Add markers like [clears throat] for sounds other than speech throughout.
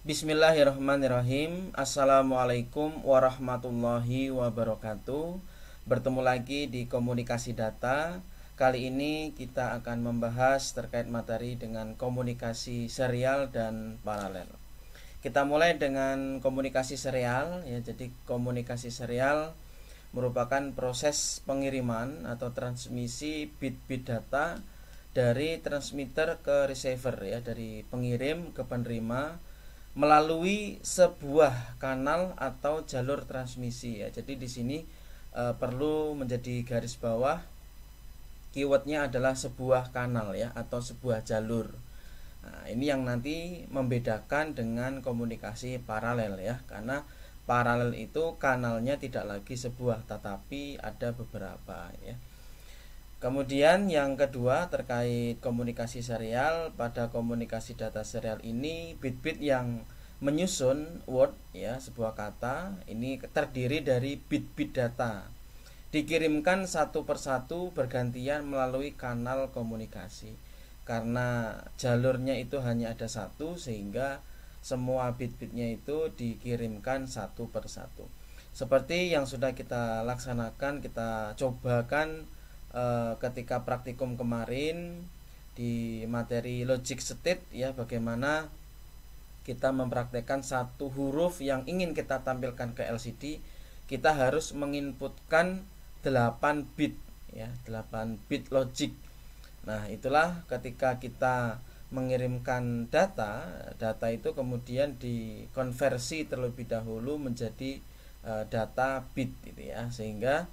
Bismillahirrahmanirrahim Assalamualaikum warahmatullahi wabarakatuh Bertemu lagi di komunikasi data Kali ini kita akan membahas terkait materi dengan komunikasi serial dan paralel Kita mulai dengan komunikasi serial ya, Jadi komunikasi serial merupakan proses pengiriman atau transmisi bit-bit data dari transmitter ke receiver ya dari pengirim ke penerima melalui sebuah kanal atau jalur transmisi ya. Jadi di sini e, perlu menjadi garis bawah keywordnya adalah sebuah kanal ya atau sebuah jalur. Nah, ini yang nanti membedakan dengan komunikasi paralel ya karena paralel itu kanalnya tidak lagi sebuah tetapi ada beberapa ya. Kemudian yang kedua terkait komunikasi serial pada komunikasi data serial ini bit-bit yang menyusun word ya sebuah kata ini terdiri dari bit-bit data dikirimkan satu persatu bergantian melalui kanal komunikasi karena jalurnya itu hanya ada satu sehingga semua bit-bitnya itu dikirimkan satu persatu seperti yang sudah kita laksanakan kita cobakan Eh, ketika praktikum kemarin di materi logic state ya bagaimana kita mempraktekkan satu huruf yang ingin kita tampilkan ke LCD kita harus menginputkan 8 bit ya 8 bit logic nah itulah ketika kita mengirimkan data data itu kemudian dikonversi terlebih dahulu menjadi eh, data bit gitu ya sehingga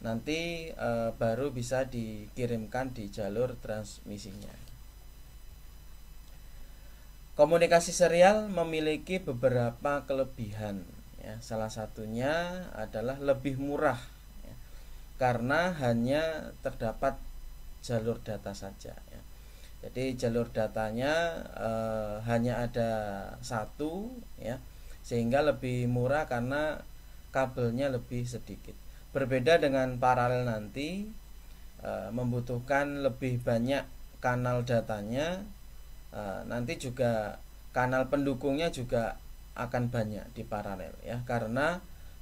nanti e, baru bisa dikirimkan di jalur transmisinya. Komunikasi serial memiliki beberapa kelebihan. Ya, salah satunya adalah lebih murah ya, karena hanya terdapat jalur data saja. Ya. Jadi jalur datanya e, hanya ada satu, ya, sehingga lebih murah karena kabelnya lebih sedikit. Berbeda dengan paralel nanti eh, membutuhkan lebih banyak kanal datanya. Eh, nanti juga kanal pendukungnya juga akan banyak di paralel ya karena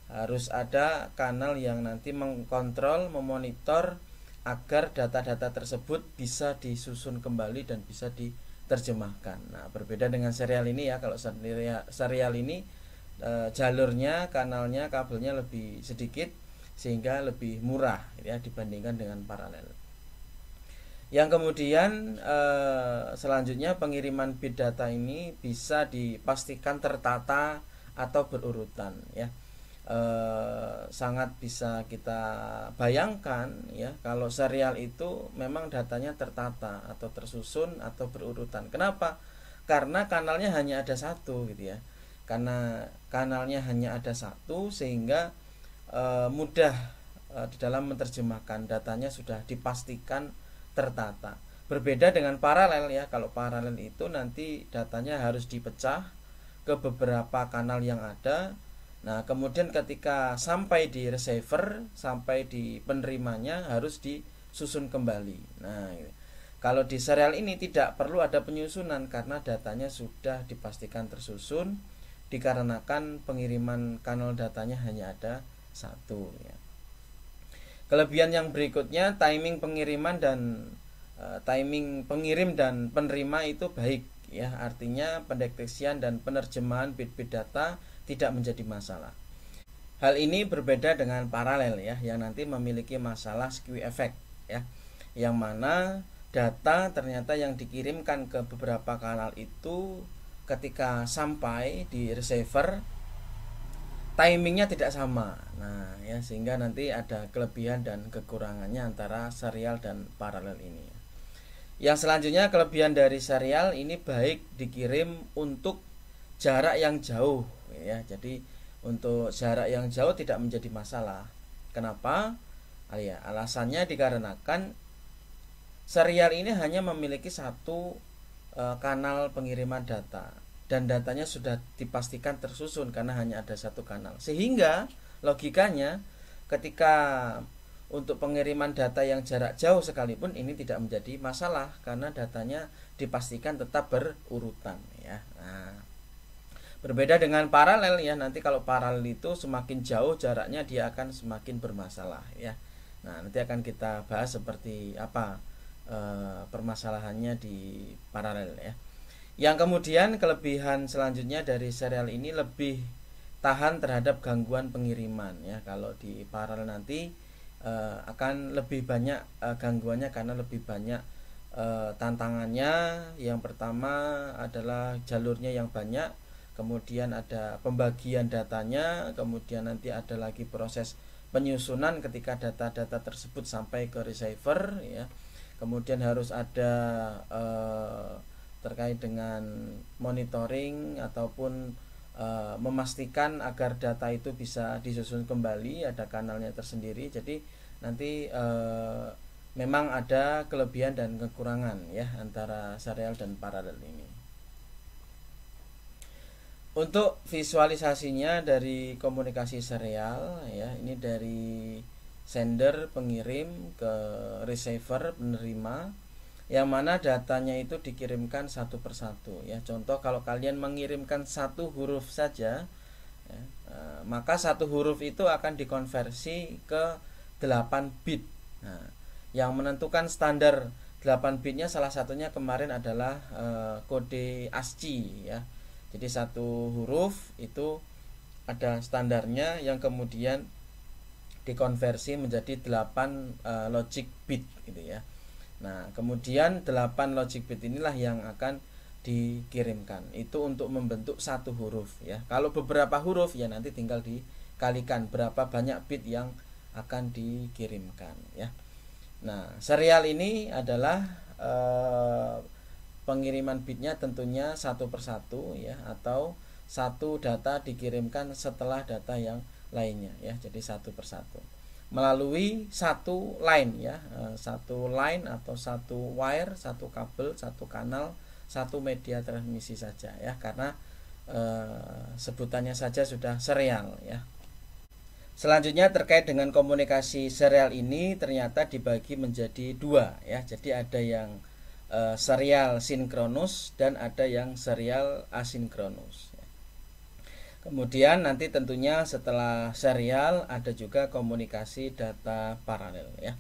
harus ada kanal yang nanti mengkontrol, memonitor agar data-data tersebut bisa disusun kembali dan bisa diterjemahkan. Nah, berbeda dengan serial ini ya, kalau serial ini eh, jalurnya, kanalnya, kabelnya lebih sedikit sehingga lebih murah ya dibandingkan dengan paralel. Yang kemudian eh, selanjutnya pengiriman bit data ini bisa dipastikan tertata atau berurutan ya. Eh, sangat bisa kita bayangkan ya kalau serial itu memang datanya tertata atau tersusun atau berurutan. Kenapa? Karena kanalnya hanya ada satu gitu ya. Karena kanalnya hanya ada satu sehingga uh, mudah uh, di dalam menerjemahkan datanya sudah dipastikan tertata berbeda dengan paralel ya kalau paralel itu nanti datanya harus dipecah ke beberapa kanal yang ada nah kemudian ketika sampai di receiver sampai di penerimanya harus disusun kembali nah gitu. Kalau di serial ini tidak perlu ada penyusunan karena datanya sudah dipastikan tersusun dikarenakan pengiriman kanal datanya hanya ada satu ya. Kelebihan yang berikutnya timing pengiriman dan e, timing pengirim dan penerima itu baik ya artinya pendeteksian dan penerjemahan bit-bit data tidak menjadi masalah. Hal ini berbeda dengan paralel ya yang nanti memiliki masalah skew effect ya. Yang mana data ternyata yang dikirimkan ke beberapa kanal itu ketika sampai di receiver timingnya tidak sama nah ya sehingga nanti ada kelebihan dan kekurangannya antara serial dan paralel ini yang selanjutnya kelebihan dari serial ini baik dikirim untuk jarak yang jauh ya jadi untuk jarak yang jauh tidak menjadi masalah kenapa ah, ya alasannya dikarenakan serial ini hanya memiliki satu e, kanal pengiriman data dan datanya sudah dipastikan tersusun karena hanya ada satu kanal. Sehingga logikanya ketika untuk pengiriman data yang jarak jauh sekalipun ini tidak menjadi masalah karena datanya dipastikan tetap berurutan ya. Nah, berbeda dengan paralel ya nanti kalau paralel itu semakin jauh jaraknya dia akan semakin bermasalah ya. Nah nanti akan kita bahas seperti apa e, permasalahannya di paralel ya. Yang kemudian kelebihan selanjutnya dari serial ini lebih tahan terhadap gangguan pengiriman ya. Kalau di paral nanti uh, akan lebih banyak uh, gangguannya karena lebih banyak uh, tantangannya. Yang pertama adalah jalurnya yang banyak, kemudian ada pembagian datanya, kemudian nanti ada lagi proses penyusunan ketika data-data tersebut sampai ke receiver ya. Kemudian harus ada uh, terkait dengan monitoring ataupun e, memastikan agar data itu bisa disusun kembali ada kanalnya tersendiri jadi nanti e, memang ada kelebihan dan kekurangan ya antara serial dan paralel ini. Untuk visualisasinya dari komunikasi serial ya ini dari sender pengirim ke receiver penerima yang mana datanya itu dikirimkan satu persatu ya contoh kalau kalian mengirimkan satu huruf saja ya, eh, maka satu huruf itu akan dikonversi ke 8 bit nah, yang menentukan standar 8 bitnya salah satunya kemarin adalah e, kode ASCII ya jadi satu huruf itu ada standarnya yang kemudian dikonversi menjadi 8 e, eh, logic bit gitu ya Nah, kemudian 8 logic bit inilah yang akan dikirimkan. Itu untuk membentuk satu huruf ya. Kalau beberapa huruf ya nanti tinggal dikalikan berapa banyak bit yang akan dikirimkan ya. Nah, serial ini adalah eh, pengiriman bitnya tentunya satu persatu ya atau satu data dikirimkan setelah data yang lainnya ya. Jadi satu persatu melalui satu line ya eh, satu line atau satu wire satu kabel satu kanal satu media transmisi saja ya karena eh, sebutannya saja sudah serial ya selanjutnya terkait dengan komunikasi serial ini ternyata dibagi menjadi dua ya jadi ada yang eh, serial sinkronus dan ada yang serial asinkronus Kemudian nanti tentunya setelah serial ada juga komunikasi data paralel ya.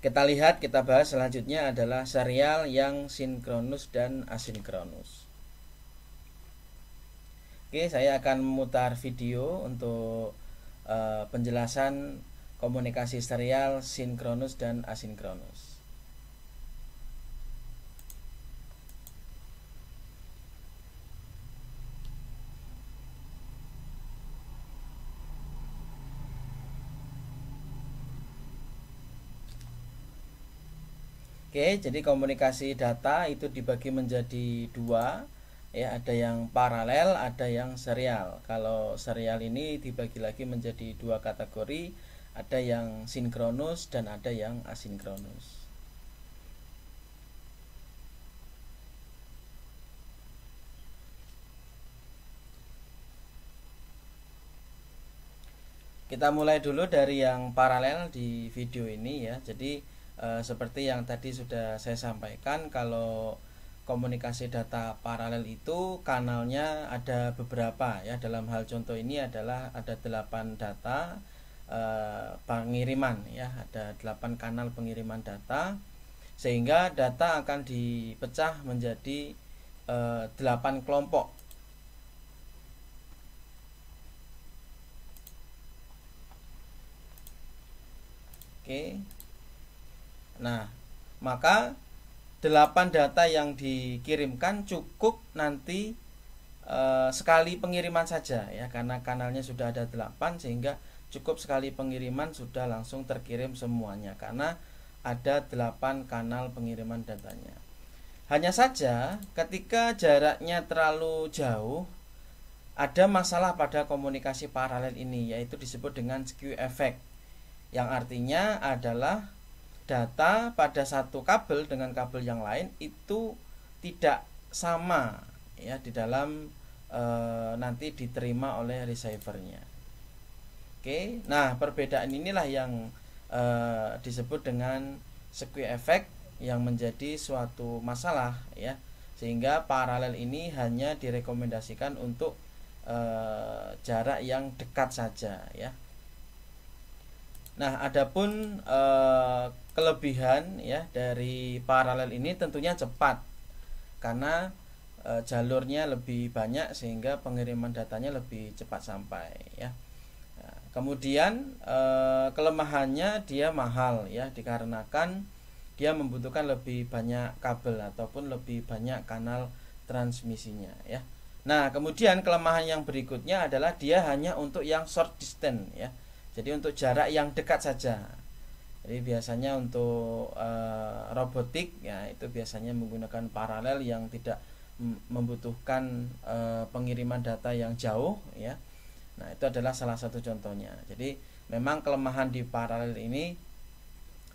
Kita lihat kita bahas selanjutnya adalah serial yang sinkronus dan asinkronus. Oke, saya akan memutar video untuk uh, penjelasan komunikasi serial sinkronus dan asinkronus. Oke, jadi komunikasi data itu dibagi menjadi dua, ya ada yang paralel, ada yang serial. Kalau serial ini dibagi lagi menjadi dua kategori, ada yang sinkronus dan ada yang asinkronus. Kita mulai dulu dari yang paralel di video ini ya. Jadi e, seperti yang tadi sudah saya sampaikan kalau komunikasi data paralel itu kanalnya ada beberapa ya dalam hal contoh ini adalah ada delapan data e, pengiriman ya ada delapan kanal pengiriman data sehingga data akan dipecah menjadi e, eh, 8 kelompok Oke Nah, maka 8 data yang dikirimkan cukup nanti e, sekali pengiriman saja ya karena kanalnya sudah ada 8 sehingga cukup sekali pengiriman sudah langsung terkirim semuanya karena ada 8 kanal pengiriman datanya. Hanya saja ketika jaraknya terlalu jauh ada masalah pada komunikasi paralel ini yaitu disebut dengan skew effect yang artinya adalah data pada satu kabel dengan kabel yang lain itu tidak sama ya di dalam e, nanti diterima oleh receivernya. Oke, nah perbedaan inilah yang e, disebut dengan skew effect yang menjadi suatu masalah ya sehingga paralel ini hanya direkomendasikan untuk e, jarak yang dekat saja ya Nah, adapun e, kelebihan ya dari paralel ini tentunya cepat karena e, jalurnya lebih banyak sehingga pengiriman datanya lebih cepat sampai ya. Nah, kemudian e, kelemahannya dia mahal ya dikarenakan dia membutuhkan lebih banyak kabel ataupun lebih banyak kanal transmisinya ya. Nah, kemudian kelemahan yang berikutnya adalah dia hanya untuk yang short distance ya jadi untuk jarak yang dekat saja jadi biasanya untuk e, robotik ya itu biasanya menggunakan paralel yang tidak membutuhkan e, pengiriman data yang jauh ya nah itu adalah salah satu contohnya jadi memang kelemahan di paralel ini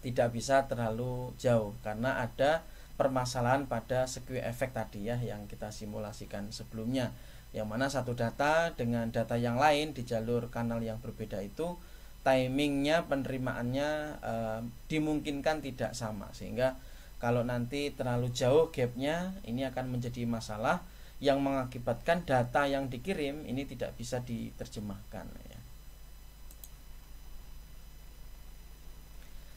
tidak bisa terlalu jauh karena ada permasalahan pada skew efek tadi ya yang kita simulasikan sebelumnya yang mana satu data dengan data yang lain di jalur kanal yang berbeda itu timingnya penerimaannya uh, dimungkinkan tidak sama sehingga kalau nanti terlalu jauh gapnya ini akan menjadi masalah yang mengakibatkan data yang dikirim ini tidak bisa diterjemahkan ya.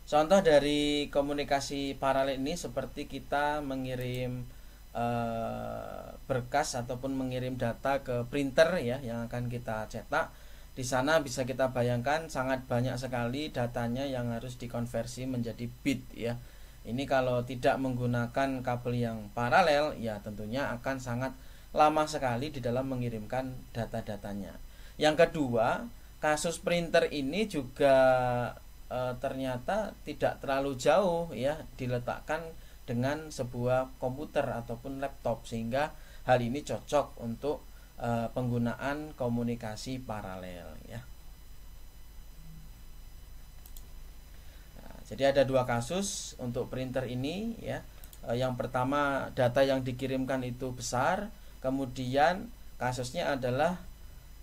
Contoh dari komunikasi paralel ini seperti kita mengirim uh, berkas ataupun mengirim data ke printer ya yang akan kita cetak di sana bisa kita bayangkan sangat banyak sekali datanya yang harus dikonversi menjadi bit ya. Ini kalau tidak menggunakan kabel yang paralel ya tentunya akan sangat lama sekali di dalam mengirimkan data-datanya. Yang kedua, kasus printer ini juga e, ternyata tidak terlalu jauh ya diletakkan dengan sebuah komputer ataupun laptop sehingga hal ini cocok untuk Eh, penggunaan komunikasi paralel ya. Nah, jadi ada dua kasus untuk printer ini ya. Eh, yang pertama data yang dikirimkan itu besar, kemudian kasusnya adalah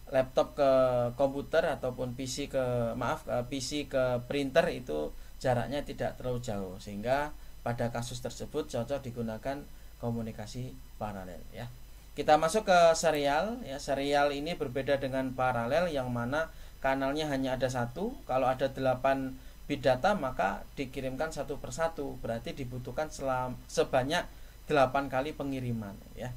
laptop ke komputer ataupun PC ke maaf eh, PC ke printer itu jaraknya tidak terlalu jauh sehingga pada kasus tersebut cocok digunakan komunikasi paralel ya. Kita masuk ke serial ya. Serial ini berbeda dengan paralel yang mana kanalnya hanya ada satu. Kalau ada 8 bidata maka dikirimkan satu persatu. Berarti dibutuhkan selam, sebanyak 8 kali pengiriman ya.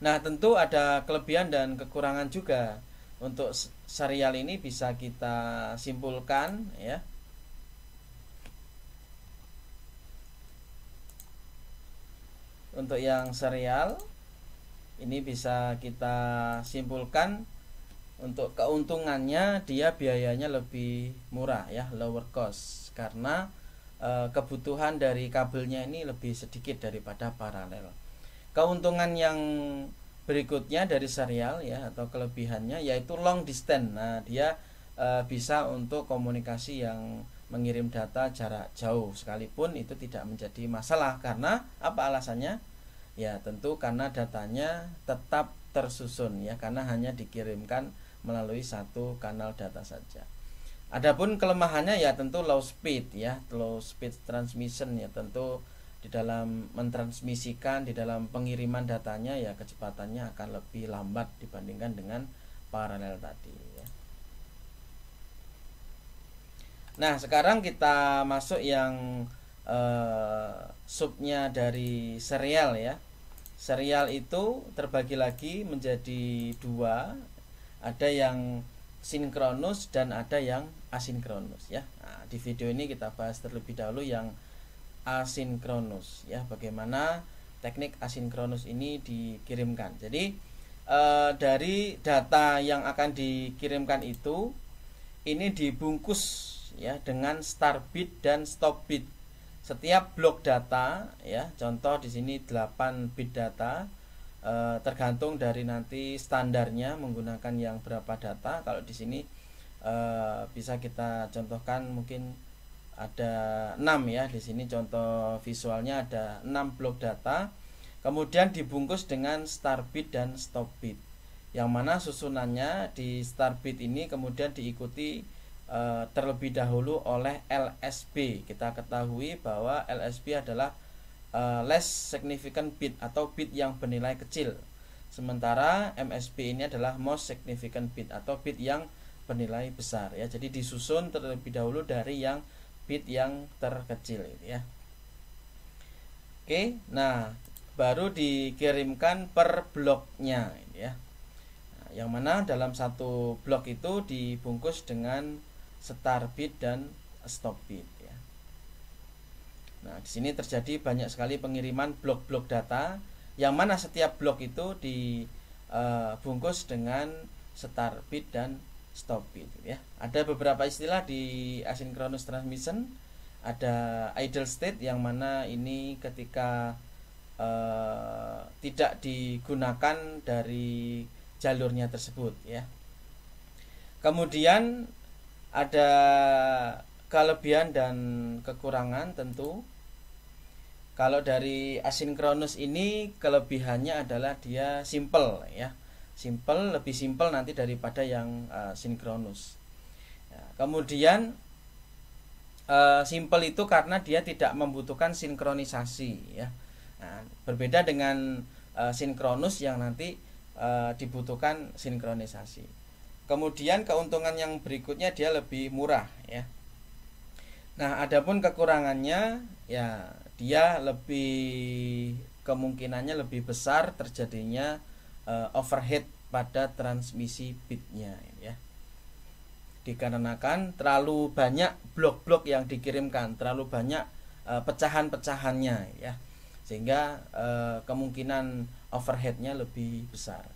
Nah, tentu ada kelebihan dan kekurangan juga. Untuk serial ini bisa kita simpulkan ya. Untuk yang serial ini bisa kita simpulkan untuk keuntungannya dia biayanya lebih murah ya lower cost karena e, kebutuhan dari kabelnya ini lebih sedikit daripada paralel keuntungan yang berikutnya dari serial ya atau kelebihannya yaitu long distance nah dia e, bisa untuk komunikasi yang mengirim data jarak jauh sekalipun itu tidak menjadi masalah karena apa alasannya Ya, tentu karena datanya tetap tersusun ya karena hanya dikirimkan melalui satu kanal data saja. Adapun kelemahannya ya tentu low speed ya, low speed transmission ya tentu di dalam mentransmisikan di dalam pengiriman datanya ya kecepatannya akan lebih lambat dibandingkan dengan paralel tadi ya. Nah, sekarang kita masuk yang eh, subnya dari serial ya serial itu terbagi lagi menjadi dua ada yang sinkronus dan ada yang asinkronus ya nah, di video ini kita bahas terlebih dahulu yang asinkronus ya bagaimana teknik asinkronus ini dikirimkan jadi e, dari data yang akan dikirimkan itu ini dibungkus ya dengan start bit dan stop bit setiap blok data ya contoh di sini 8 bit data e, tergantung dari nanti standarnya menggunakan yang berapa data kalau di sini e, bisa kita contohkan mungkin ada 6 ya di sini contoh visualnya ada 6 blok data kemudian dibungkus dengan start bit dan stop bit yang mana susunannya di start bit ini kemudian diikuti Eh, terlebih dahulu oleh LSB. Kita ketahui bahwa LSB adalah e, less significant bit atau bit yang bernilai kecil. Sementara MSB ini adalah most significant bit atau bit yang bernilai besar ya. Jadi disusun terlebih dahulu dari yang bit yang terkecil ini gitu ya. Oke, nah baru dikirimkan per bloknya ini gitu ya. Nah, yang mana dalam satu blok itu dibungkus dengan start bit dan stop bit ya. Nah, di sini terjadi banyak sekali pengiriman blok-blok data yang mana setiap blok itu dibungkus eh, dengan start bit dan stop bit ya. Ada beberapa istilah di asynchronous transmission, ada idle state yang mana ini ketika eh, tidak digunakan dari jalurnya tersebut ya. Kemudian ada kelebihan dan kekurangan tentu. Kalau dari asinkronus ini kelebihannya adalah dia simple ya. Simple lebih simple nanti daripada yang uh, sinkronus. Ya, kemudian uh, simple itu karena dia tidak membutuhkan sinkronisasi ya. Nah, berbeda dengan uh, sinkronus yang nanti uh, dibutuhkan sinkronisasi. Kemudian keuntungan yang berikutnya dia lebih murah ya. Nah, adapun kekurangannya ya dia lebih kemungkinannya lebih besar terjadinya uh, eh, overhead pada transmisi bitnya ya. Dikarenakan terlalu banyak blok-blok yang dikirimkan, terlalu banyak uh, pecahan-pecahannya ya. Sehingga uh, kemungkinan overheadnya lebih besar.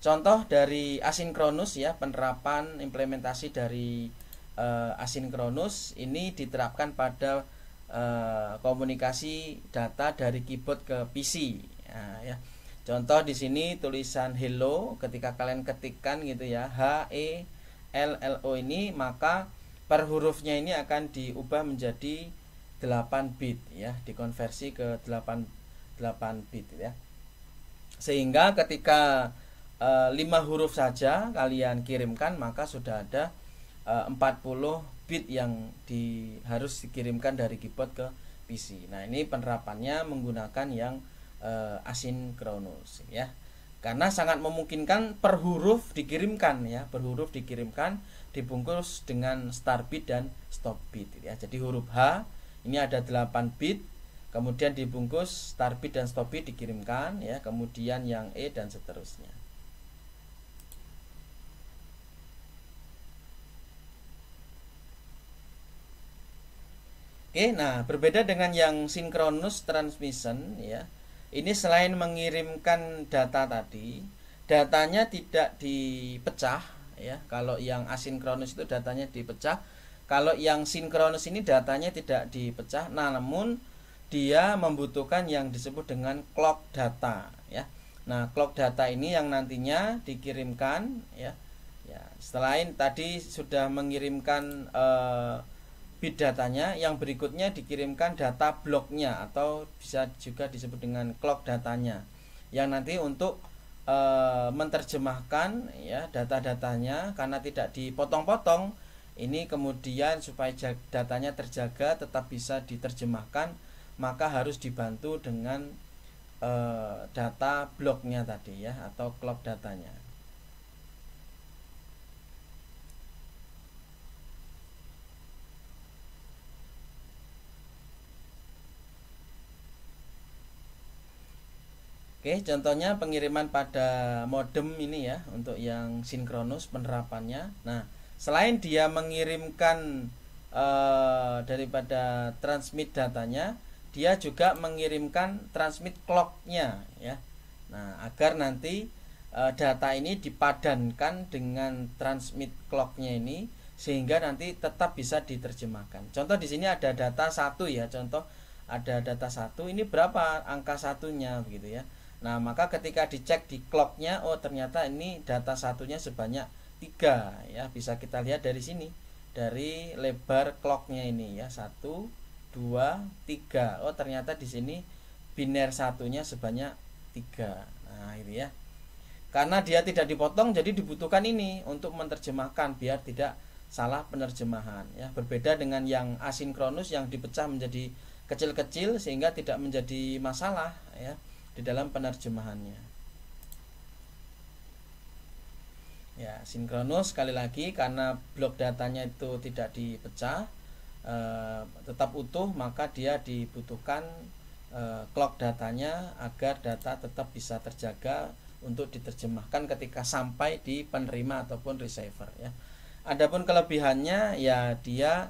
Contoh dari asinkronus ya, penerapan implementasi dari uh, asinkronus ini diterapkan pada uh, komunikasi data dari keyboard ke PC. Nah, ya. Contoh di sini tulisan hello ketika kalian ketikkan gitu ya, H E L L O ini maka per hurufnya ini akan diubah menjadi 8 bit ya, dikonversi ke 8 8 bit ya. Sehingga ketika e, eh, 5 huruf saja kalian kirimkan maka sudah ada e, eh, 40 bit yang di, harus dikirimkan dari keyboard ke PC. Nah, ini penerapannya menggunakan yang e, eh, asinkronus ya. Karena sangat memungkinkan per huruf dikirimkan ya, per huruf dikirimkan dibungkus dengan start bit dan stop bit ya. Jadi huruf H ini ada 8 bit kemudian dibungkus start bit dan stop bit dikirimkan ya kemudian yang E dan seterusnya Oke, nah berbeda dengan yang synchronous transmission ya. Ini selain mengirimkan data tadi, datanya tidak dipecah ya. Kalau yang asinkronus itu datanya dipecah. Kalau yang sinkronus ini datanya tidak dipecah. Nah, namun dia membutuhkan yang disebut dengan clock data ya. Nah, clock data ini yang nantinya dikirimkan ya. Ya, selain tadi sudah mengirimkan eh, bit datanya yang berikutnya dikirimkan data bloknya atau bisa juga disebut dengan clock datanya yang nanti untuk e, menerjemahkan ya data-datanya karena tidak dipotong-potong ini kemudian supaya datanya terjaga tetap bisa diterjemahkan maka harus dibantu dengan e, data bloknya tadi ya atau clock datanya Oke, contohnya pengiriman pada modem ini ya untuk yang sinkronus penerapannya. Nah, selain dia mengirimkan eh, daripada transmit datanya, dia juga mengirimkan transmit clocknya ya. Nah, agar nanti eh, data ini dipadankan dengan transmit clocknya ini sehingga nanti tetap bisa diterjemahkan. Contoh di sini ada data satu ya, contoh ada data satu ini berapa angka satunya begitu ya Nah, maka ketika dicek di clocknya, oh ternyata ini data satunya sebanyak tiga ya bisa kita lihat dari sini dari lebar clocknya ini ya satu dua tiga oh ternyata di sini biner satunya sebanyak tiga nah ini ya karena dia tidak dipotong jadi dibutuhkan ini untuk menerjemahkan biar tidak salah penerjemahan ya berbeda dengan yang asinkronus yang dipecah menjadi kecil-kecil sehingga tidak menjadi masalah ya di dalam penerjemahannya. Ya, sinkronus sekali lagi karena blok datanya itu tidak dipecah e, tetap utuh, maka dia dibutuhkan e, clock datanya agar data tetap bisa terjaga untuk diterjemahkan ketika sampai di penerima ataupun receiver ya. Adapun kelebihannya ya dia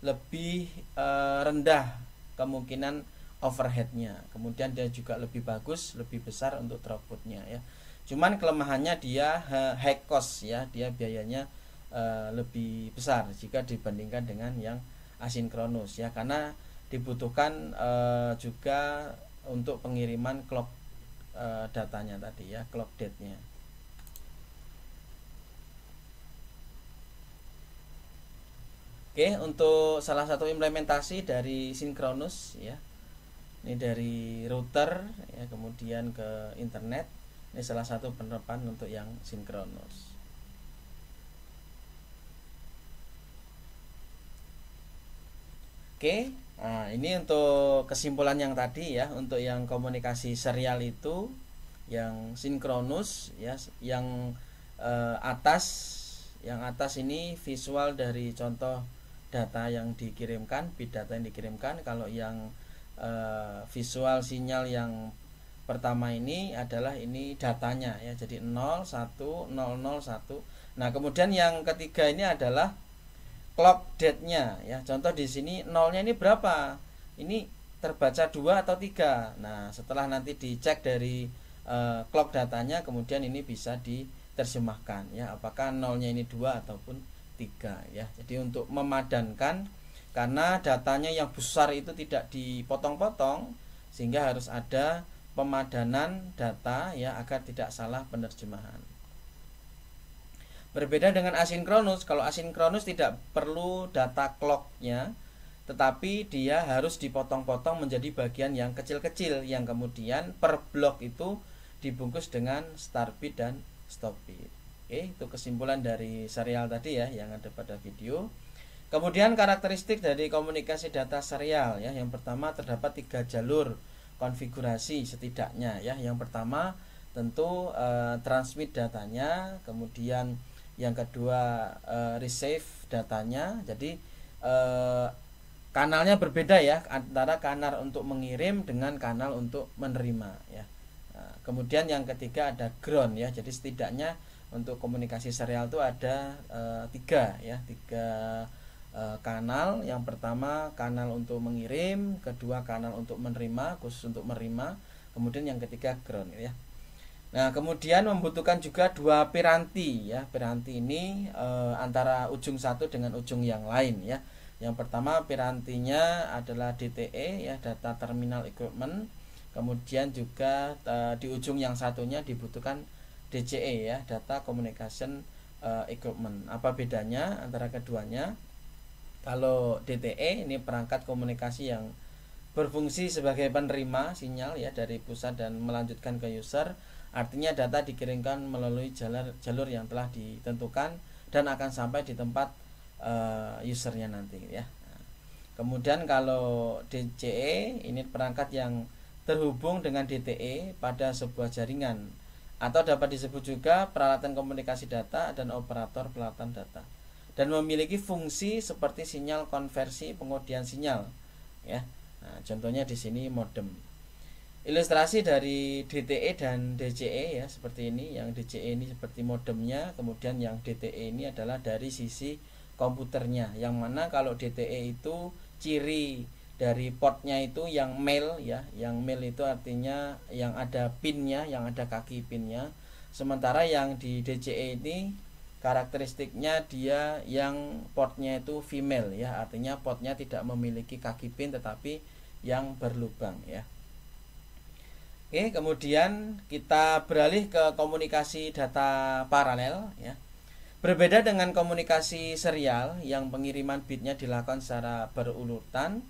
lebih e, rendah kemungkinan overheadnya kemudian dia juga lebih bagus lebih besar untuk throughputnya ya cuman kelemahannya dia high cost ya dia biayanya uh, lebih besar jika dibandingkan dengan yang asinkronus ya karena dibutuhkan uh, juga untuk pengiriman clock uh, datanya tadi ya clock date-nya Oke, untuk salah satu implementasi dari sinkronus ya, ini dari router ya kemudian ke internet ini salah satu penerapan untuk yang sinkronus Oke, nah ini untuk kesimpulan yang tadi ya, untuk yang komunikasi serial itu, yang sinkronus ya, yang eh, atas, yang atas ini visual dari contoh data yang dikirimkan, bit data yang dikirimkan, kalau yang Eh, visual sinyal yang pertama ini adalah ini datanya ya jadi 01001. nah kemudian yang ketiga ini adalah clock date-nya ya contoh di sini nolnya ini berapa ini terbaca dua atau tiga nah setelah nanti dicek dari uh, clock datanya kemudian ini bisa diterjemahkan ya apakah nolnya ini dua ataupun tiga ya jadi untuk memadankan karena datanya yang besar itu tidak dipotong-potong sehingga harus ada pemadanan data ya agar tidak salah penerjemahan. Berbeda dengan asinkronus, kalau asinkronus tidak perlu data clocknya, tetapi dia harus dipotong-potong menjadi bagian yang kecil-kecil yang kemudian per blok itu dibungkus dengan start bit dan stop bit. Oke, itu kesimpulan dari serial tadi ya yang ada pada video. Kemudian karakteristik dari komunikasi data serial ya, yang pertama terdapat tiga jalur konfigurasi setidaknya ya. Yang pertama tentu e, transmit datanya, kemudian yang kedua e, receive datanya. Jadi e, kanalnya berbeda ya antara kanal untuk mengirim dengan kanal untuk menerima ya. Nah, kemudian yang ketiga ada ground ya. Jadi setidaknya untuk komunikasi serial itu ada e, tiga ya, tiga Eh, kanal yang pertama kanal untuk mengirim kedua kanal untuk menerima khusus untuk menerima kemudian yang ketiga ground gitu ya Nah, kemudian membutuhkan juga dua piranti ya. Piranti ini e, antara ujung satu dengan ujung yang lain ya. Yang pertama pirantinya adalah DTE ya, data terminal equipment. Kemudian juga e, di ujung yang satunya dibutuhkan DCE ya, data communication e, equipment. Apa bedanya antara keduanya? Kalau DTE ini perangkat komunikasi yang berfungsi sebagai penerima sinyal ya dari pusat dan melanjutkan ke user. Artinya data dikirimkan melalui jalur jalur yang telah ditentukan dan akan sampai di tempat uh, usernya nanti gitu ya. kemudian kalau DCE ini perangkat yang terhubung dengan DTE pada sebuah jaringan atau dapat disebut juga peralatan komunikasi data dan operator peralatan data dan memiliki fungsi seperti sinyal konversi pengodian sinyal ya nah, contohnya di sini modem ilustrasi dari DTE dan DCE ya seperti ini yang DCE ini seperti modemnya kemudian yang DTE ini adalah dari sisi komputernya yang mana kalau DTE itu ciri dari portnya itu yang mail ya yang mail itu artinya yang ada pinnya yang ada kaki pinnya sementara yang di DCE ini karakteristiknya dia yang potnya itu female ya artinya potnya tidak memiliki kaki pin tetapi yang berlubang ya Oke kemudian kita beralih ke komunikasi data paralel ya berbeda dengan komunikasi serial yang pengiriman bitnya dilakukan secara berulutan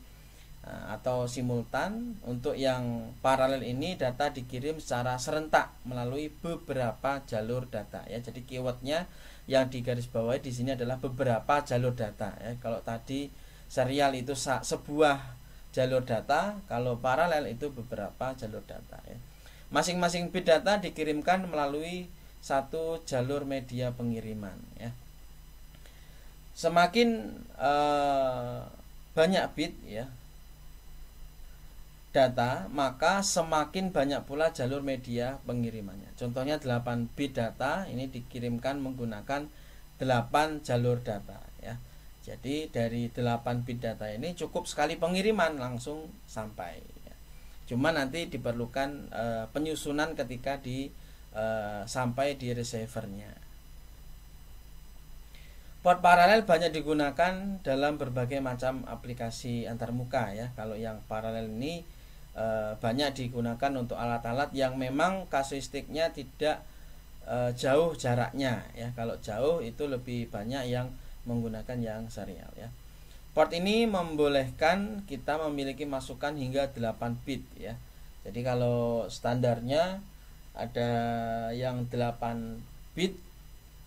eh, atau simultan untuk yang paralel ini data dikirim secara serentak melalui beberapa jalur data ya jadi keywordnya yang digarisbawahi di sini adalah beberapa jalur data ya. Kalau tadi serial itu sebuah jalur data, kalau paralel itu beberapa jalur data ya. Masing-masing bit data dikirimkan melalui satu jalur media pengiriman ya. Semakin eh, banyak bit ya, data, maka semakin banyak pula jalur media pengirimannya. Contohnya 8 bit data ini dikirimkan menggunakan 8 jalur data ya. Jadi dari 8 bit data ini cukup sekali pengiriman langsung sampai. Ya. Cuma nanti diperlukan e, penyusunan ketika di e, sampai di receivernya. Port paralel banyak digunakan dalam berbagai macam aplikasi antarmuka ya. Kalau yang paralel ini e, banyak digunakan untuk alat-alat yang memang kasuistiknya tidak e, jauh jaraknya ya kalau jauh itu lebih banyak yang menggunakan yang serial ya port ini membolehkan kita memiliki masukan hingga 8 bit ya jadi kalau standarnya ada yang 8 bit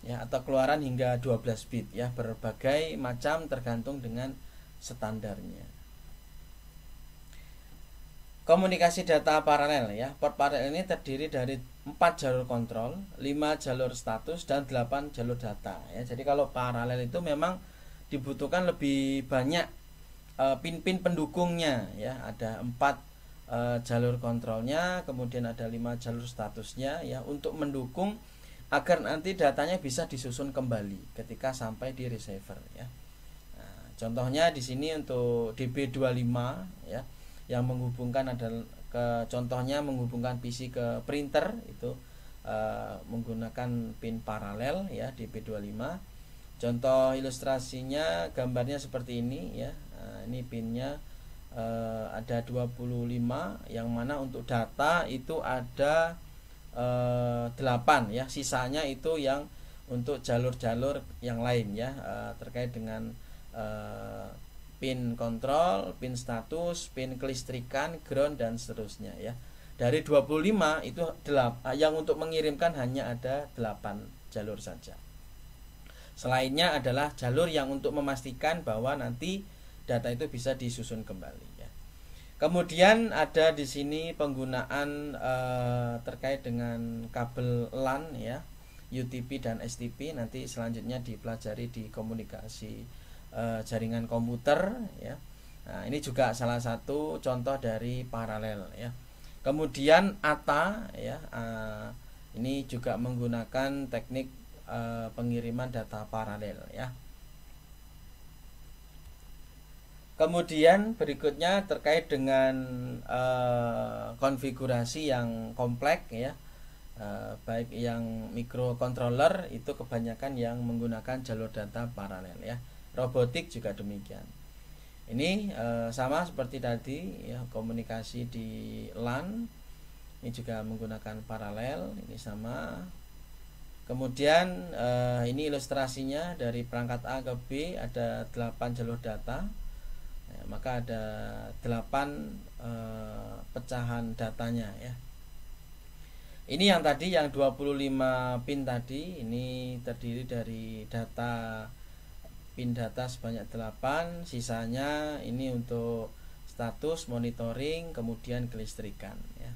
ya atau keluaran hingga 12 bit ya berbagai macam tergantung dengan standarnya Komunikasi data paralel ya. Port paralel ini terdiri dari 4 jalur kontrol, 5 jalur status dan 8 jalur data ya. Jadi kalau paralel itu memang dibutuhkan lebih banyak eh, pin-pin uh, pendukungnya ya. Ada 4 uh, eh, jalur kontrolnya, kemudian ada 5 jalur statusnya ya untuk mendukung agar nanti datanya bisa disusun kembali ketika sampai di receiver ya. Nah, contohnya di sini untuk DB25 ya yang menghubungkan adalah ke contohnya menghubungkan PC ke printer itu e, menggunakan pin paralel ya di p 25 contoh ilustrasinya gambarnya seperti ini ya nah, ini pinnya e, ada 25 yang mana untuk data itu ada e, eh, 8 ya sisanya itu yang untuk jalur-jalur yang lain ya e, terkait dengan e, pin kontrol, pin status, pin kelistrikan, ground dan seterusnya ya. Dari 25 itu 8 ah, yang untuk mengirimkan hanya ada 8 jalur saja. Selainnya adalah jalur yang untuk memastikan bahwa nanti data itu bisa disusun kembali ya. Kemudian ada di sini penggunaan eh, terkait dengan kabel LAN ya, UTP dan STP nanti selanjutnya dipelajari di komunikasi Eh, jaringan komputer ya. Nah, ini juga salah satu contoh dari paralel ya. Kemudian ATA ya eh, ini juga menggunakan teknik eh, pengiriman data paralel ya. Kemudian berikutnya terkait dengan konfigurasi yang kompleks ya. baik yang mikrokontroler itu kebanyakan yang menggunakan jalur data paralel ya robotik juga demikian ini e, sama seperti tadi ya komunikasi di LAN ini juga menggunakan paralel ini sama kemudian e, ini ilustrasinya dari perangkat A ke B ada 8 jalur data ya, maka ada 8 e, eh, pecahan datanya ya ini yang tadi yang 25 pin tadi ini terdiri dari data pin data sebanyak 8 sisanya ini untuk status monitoring kemudian kelistrikan ya.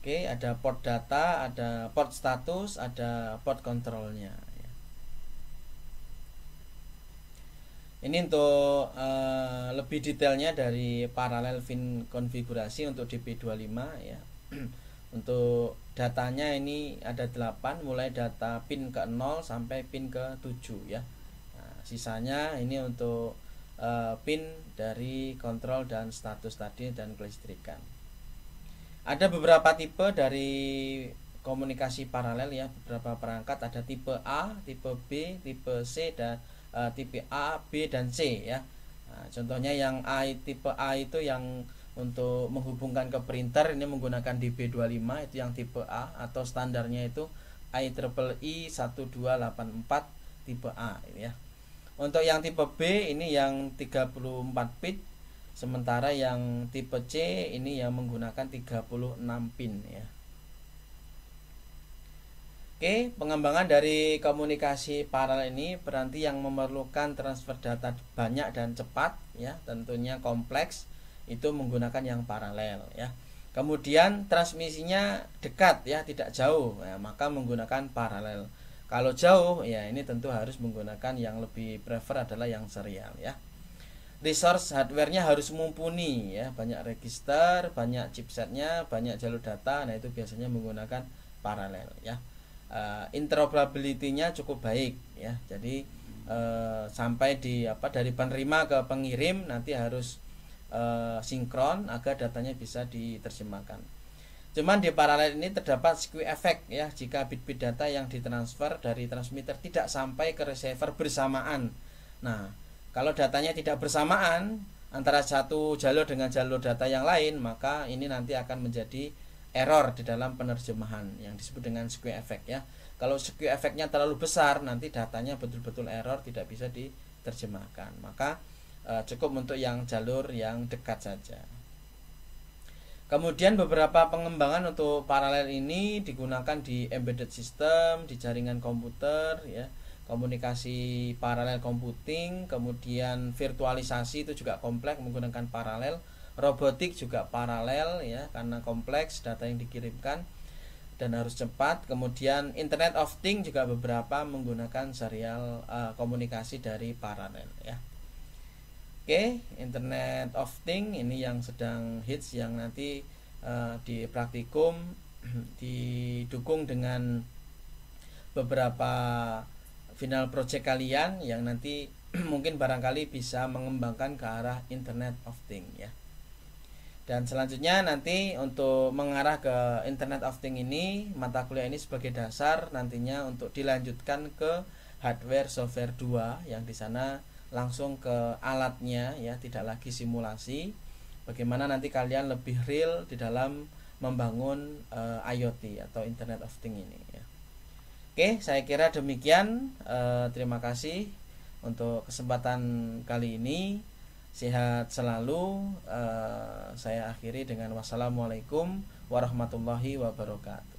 Oke ada port data ada port status ada port kontrolnya ya. ini untuk uh, lebih detailnya dari paralel fin konfigurasi untuk DP25 ya [clears throat] untuk datanya ini ada 8 mulai data pin ke 0 sampai pin ke 7 ya nah, sisanya ini untuk uh, pin dari kontrol dan status tadi dan kelistrikan ada beberapa tipe dari komunikasi paralel ya beberapa perangkat ada tipe A tipe B tipe C dan uh, tipe A B dan C ya nah, contohnya yang A tipe A itu yang untuk menghubungkan ke printer ini menggunakan DB25 itu yang tipe A atau standarnya itu IEEE 1284 e tipe A ini ya. Untuk yang tipe B ini yang 34 pin sementara yang tipe C ini yang menggunakan 36 pin ya. Oke, pengembangan dari komunikasi paralel ini berarti yang memerlukan transfer data banyak dan cepat ya, tentunya kompleks itu menggunakan yang paralel ya kemudian transmisinya dekat ya tidak jauh ya, maka menggunakan paralel kalau jauh ya ini tentu harus menggunakan yang lebih prefer adalah yang serial ya resource hardwarenya harus mumpuni ya banyak register banyak chipsetnya banyak jalur data nah itu biasanya menggunakan paralel ya uh, interoperability-nya cukup baik ya jadi uh, sampai di apa dari penerima ke pengirim nanti harus uh, sinkron agar datanya bisa diterjemahkan. Cuman di paralel ini terdapat skew effect ya jika bit-bit data yang ditransfer dari transmitter tidak sampai ke receiver bersamaan. Nah, kalau datanya tidak bersamaan antara satu jalur dengan jalur data yang lain, maka ini nanti akan menjadi error di dalam penerjemahan yang disebut dengan skew effect ya. Kalau skew efeknya terlalu besar, nanti datanya betul-betul error tidak bisa diterjemahkan. Maka Eh, cukup untuk yang jalur yang dekat saja Kemudian beberapa pengembangan untuk paralel ini digunakan di embedded system, di jaringan komputer, ya, komunikasi paralel computing, kemudian virtualisasi itu juga kompleks menggunakan paralel, robotik juga paralel ya karena kompleks data yang dikirimkan dan harus cepat. Kemudian Internet of Thing juga beberapa menggunakan serial uh, komunikasi dari paralel ya. Oke, okay, Internet of Thing ini yang sedang hits yang nanti uh, eh, di praktikum [clears throat] didukung dengan beberapa final project kalian yang nanti [clears throat] mungkin barangkali bisa mengembangkan ke arah Internet of Thing ya. Dan selanjutnya nanti untuk mengarah ke Internet of Thing ini mata kuliah ini sebagai dasar nantinya untuk dilanjutkan ke hardware software 2 yang di sana langsung ke alatnya ya tidak lagi simulasi bagaimana nanti kalian lebih real di dalam membangun uh, eh, IoT atau Internet of Things ini ya. Oke, saya kira demikian. Uh, terima kasih untuk kesempatan kali ini. Sehat selalu. Uh, saya akhiri dengan wassalamualaikum warahmatullahi wabarakatuh.